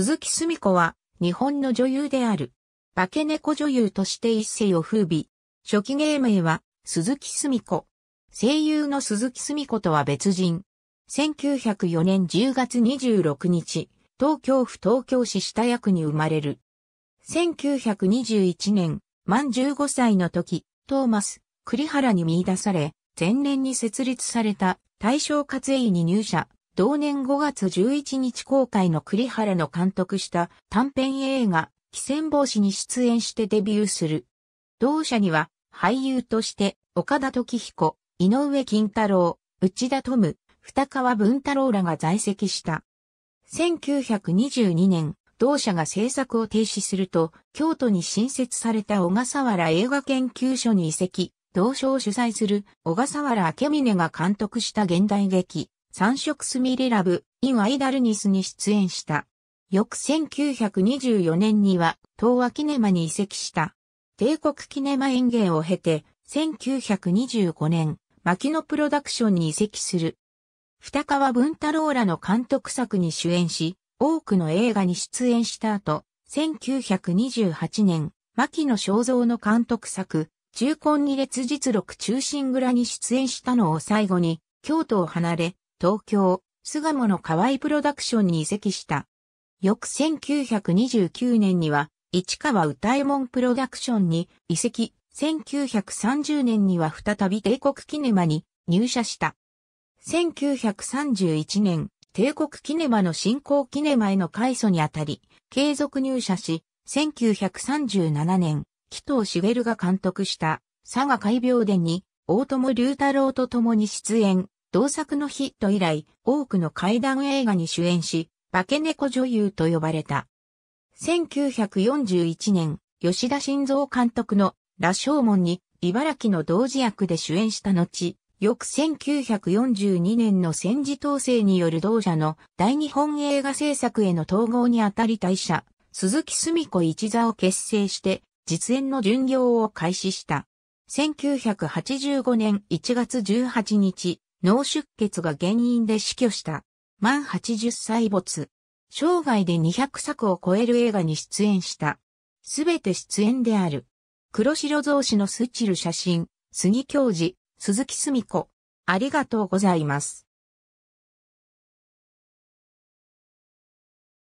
鈴木すみ子は、日本の女優である。化け猫女優として一世を風靡。初期芸名は、鈴木すみ子。声優の鈴木すみ子とは別人。1904年10月26日、東京府東京市下役に生まれる。1921年、満15歳の時、トーマス、栗原に見出され、前年に設立された大正活営に入社、同年5月11日公開の栗原の監督した短編映画、汽船防止に出演してデビューする。同社には俳優として岡田時彦、井上金太郎、内田富、二川文太郎らが在籍した。1922年、同社が制作を停止すると、京都に新設された小笠原映画研究所に移籍、同社を主催する小笠原明峰が監督した現代劇、三色スミレラブ、イン・アイダルニスに出演した。翌1924年には、東和キネマに移籍した。帝国キネマ演芸を経て、1925年、牧野プロダクションに移籍する。二川文太郎らの監督作に主演し、多くの映画に出演した後、1928年、牧野正造の監督作、中根二列実録中心蔵に出演したのを最後に、京都を離れ、東京、巣鴨の河合プロダクションに移籍した。翌1929年には、市川歌右衛門プロダクションに移籍、1930年には再び帝国キネマに入社した。1931年、帝国キネマの新興キネマへの改祖にあたり、継続入社し、1937年、紀藤茂が監督した、佐賀海病伝に、大友龍太郎と共に出演、同作のヒット以来、多くの怪談映画に主演し、化け猫女優と呼ばれた。1941年、吉田晋三監督の羅生門に茨城の同時役で主演した後、翌1942年の戦時統制による同社の大日本映画制作への統合にあたり退社、鈴木住子一座を結成して、実演の巡業を開始した。1985年1月18日、脳出血が原因で死去した。満80歳没。生涯で200作を超える映画に出演した。すべて出演である。黒白造紙のスチル写真、杉教授、鈴木澄子。ありがとうございます。